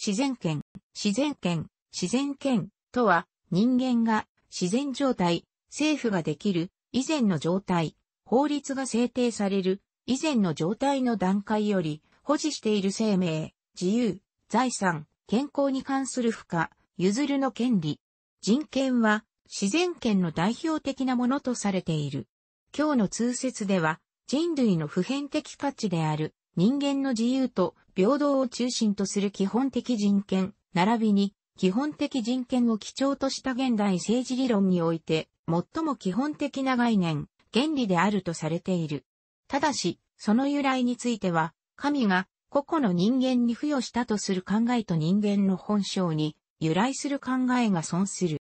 自然権、自然権、自然権とは、人間が自然状態、政府ができる以前の状態、法律が制定される以前の状態の段階より保持している生命、自由、財産、健康に関する負荷、譲るの権利。人権は自然権の代表的なものとされている。今日の通説では人類の普遍的価値である人間の自由と平等を中心とする基本的人権、並びに基本的人権を基調とした現代政治理論において、最も基本的な概念、原理であるとされている。ただし、その由来については、神が個々の人間に付与したとする考えと人間の本性に由来する考えが損する。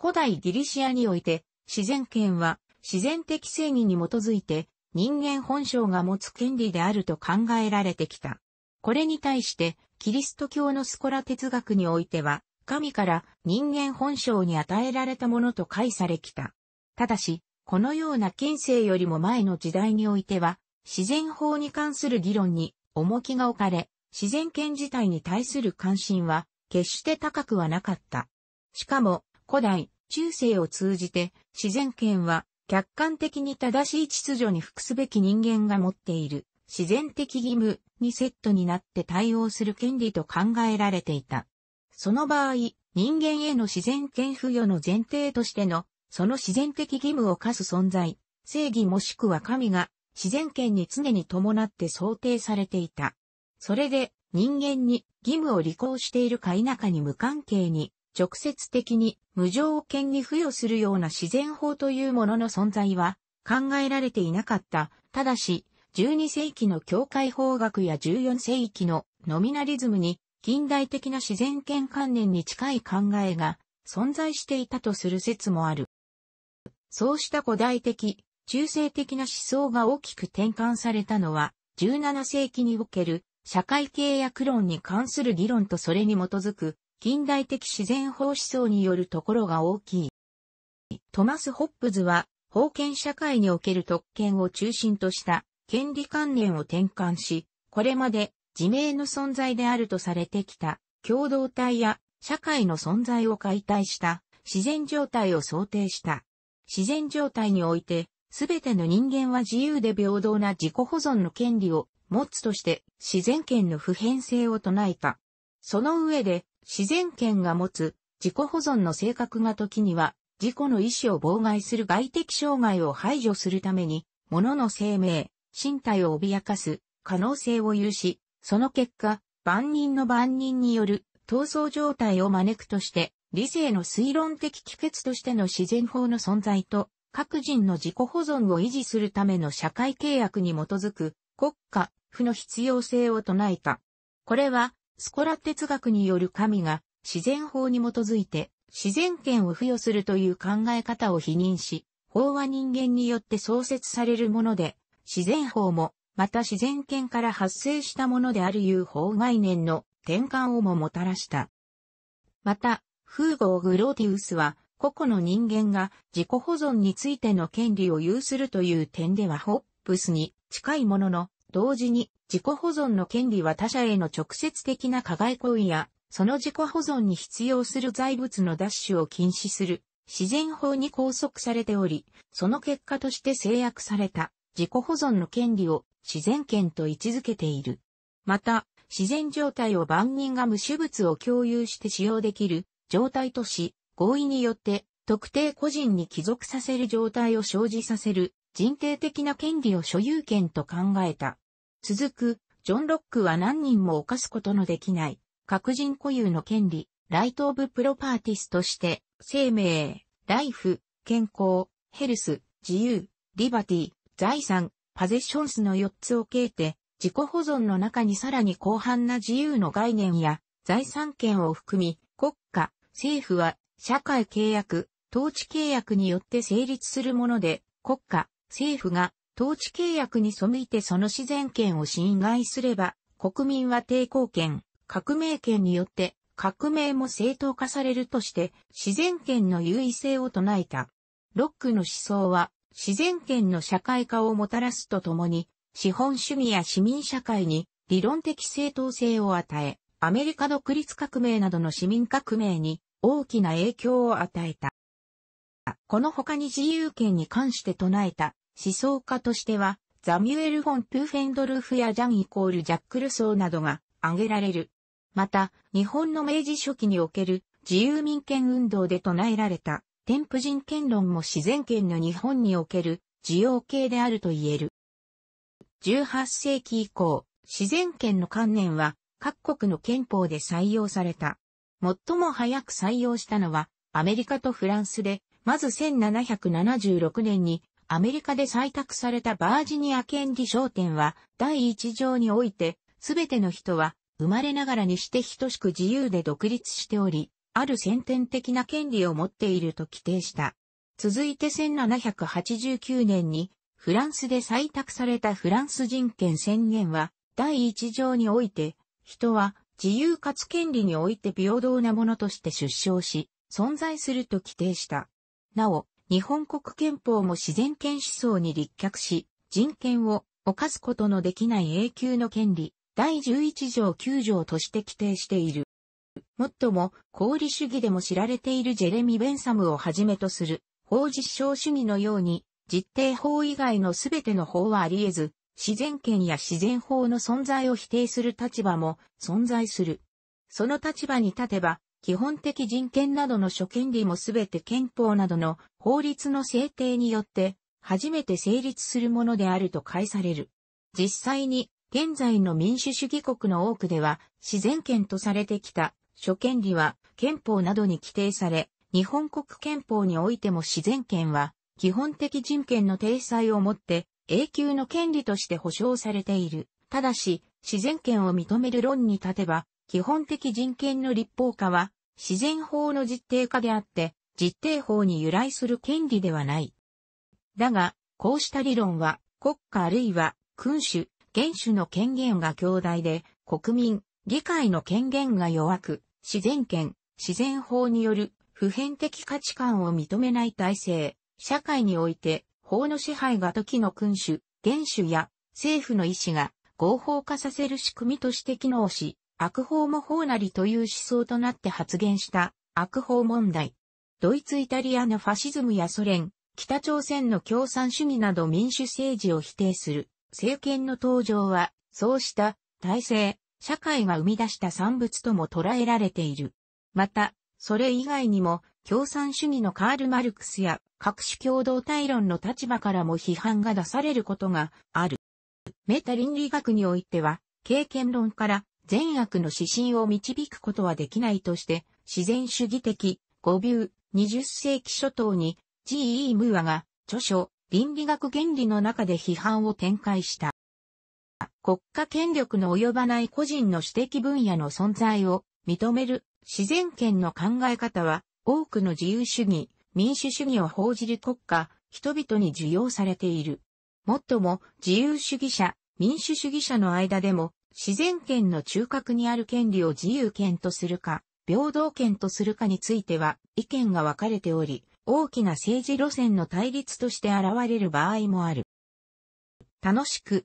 古代ギリシアにおいて、自然権は自然的正義に基づいて人間本性が持つ権利であると考えられてきた。これに対して、キリスト教のスコラ哲学においては、神から人間本性に与えられたものと解されきた。ただし、このような近世よりも前の時代においては、自然法に関する議論に重きが置かれ、自然権自体に対する関心は決して高くはなかった。しかも、古代、中世を通じて自然権は客観的に正しい秩序に服すべき人間が持っている自然的義務にセットになって対応する権利と考えられていた。その場合、人間への自然権付与の前提としての、その自然的義務を課す存在、正義もしくは神が自然権に常に伴って想定されていた。それで人間に義務を履行しているか否かに無関係に直接的に無条件に付与するような自然法というものの存在は考えられていなかった。ただし、12世紀の教会法学や14世紀のノミナリズムに近代的な自然権観念に近い考えが存在していたとする説もある。そうした古代的、中世的な思想が大きく転換されたのは、17世紀における社会契約論に関する議論とそれに基づく近代的自然法思想によるところが大きい。トマス・ホップズは、封建社会における特権を中心とした権利観念を転換し、これまで自明の存在であるとされてきた共同体や社会の存在を解体した自然状態を想定した。自然状態において、すべての人間は自由で平等な自己保存の権利を持つとして自然権の普遍性を唱えた。その上で自然権が持つ自己保存の性格が時には自己の意志を妨害する外的障害を排除するために、物の生命、身体を脅かす可能性を有し、その結果、万人の万人による闘争状態を招くとして、理性の推論的帰結としての自然法の存在と、各人の自己保存を維持するための社会契約に基づく国家、府の必要性を唱えた。これは、スコラ哲学による神が自然法に基づいて自然権を付与するという考え方を否認し、法は人間によって創設されるもので、自然法も、また自然圏から発生したものである UFO 概念の転換をももたらした。また、フーゴー・グローティウスは、個々の人間が自己保存についての権利を有するという点ではホップスに近いものの、同時に自己保存の権利は他者への直接的な加害行為や、その自己保存に必要する財物の奪取を禁止する自然法に拘束されており、その結果として制約された。自己保存の権利を自然権と位置づけている。また、自然状態を万人が無種物を共有して使用できる状態とし、合意によって特定個人に帰属させる状態を生じさせる人定的な権利を所有権と考えた。続く、ジョン・ロックは何人も犯すことのできない、各人固有の権利、ライト・オブ・プロパーティスとして、生命、ライフ、健康、ヘルス、自由、リバティ、財産、パゼッションスの4つを経て、自己保存の中にさらに広範な自由の概念や財産権を含み、国家、政府は社会契約、統治契約によって成立するもので、国家、政府が統治契約に背いてその自然権を侵害すれば、国民は抵抗権、革命権によって革命も正当化されるとして自然権の優位性を唱えた。ロックの思想は自然権の社会化をもたらすとともに、資本主義や市民社会に理論的正当性を与え、アメリカ独立革命などの市民革命に大きな影響を与えた。この他に自由権に関して唱えた思想家としては、ザミュエル・フォン・プーフェンドルフやジャン・イコール・ジャック・ルソーなどが挙げられる。また、日本の明治初期における自由民権運動で唱えられた添付人権論も自然権の日本における需要形であると言える。18世紀以降、自然権の観念は各国の憲法で採用された。最も早く採用したのはアメリカとフランスで、まず1776年にアメリカで採択されたバージニア権利商店は第一条において、すべての人は生まれながらにして等しく自由で独立しており、ある先天的な権利を持っていると規定した。続いて1789年にフランスで採択されたフランス人権宣言は第一条において人は自由かつ権利において平等なものとして出生し存在すると規定した。なお、日本国憲法も自然権思想に立脚し人権を犯すことのできない永久の権利第11条9条として規定している。もっとも、功利主義でも知られているジェレミ・ベンサムをはじめとする、法実証主義のように、実定法以外のすべての法はあり得ず、自然権や自然法の存在を否定する立場も存在する。その立場に立てば、基本的人権などの諸権利もすべて憲法などの法律の制定によって、初めて成立するものであると解される。実際に、現在の民主主義国の多くでは、自然権とされてきた諸権利は憲法などに規定され、日本国憲法においても自然権は基本的人権の体裁をもって永久の権利として保障されている。ただし、自然権を認める論に立てば、基本的人権の立法化は自然法の実定化であって、実定法に由来する権利ではない。だが、こうした理論は国家あるいは君主、元首の権限が強大で、国民、議会の権限が弱く、自然権、自然法による普遍的価値観を認めない体制、社会において法の支配が時の君主、元首や政府の意志が合法化させる仕組みとして機能し、悪法も法なりという思想となって発言した悪法問題。ドイツ・イタリアのファシズムやソ連、北朝鮮の共産主義など民主政治を否定する政権の登場は、そうした体制、社会が生み出した産物とも捉えられている。また、それ以外にも、共産主義のカール・マルクスや各種共同体論の立場からも批判が出されることがある。メタ倫理学においては、経験論から善悪の指針を導くことはできないとして、自然主義的、語尾、20世紀初頭に、G.E. ムーアが、著書、倫理学原理の中で批判を展開した。国家権力の及ばない個人の私的分野の存在を認める自然権の考え方は多くの自由主義、民主主義を報じる国家、人々に受容されている。もっとも自由主義者、民主主義者の間でも自然権の中核にある権利を自由権とするか、平等権とするかについては意見が分かれており、大きな政治路線の対立として現れる場合もある。楽しく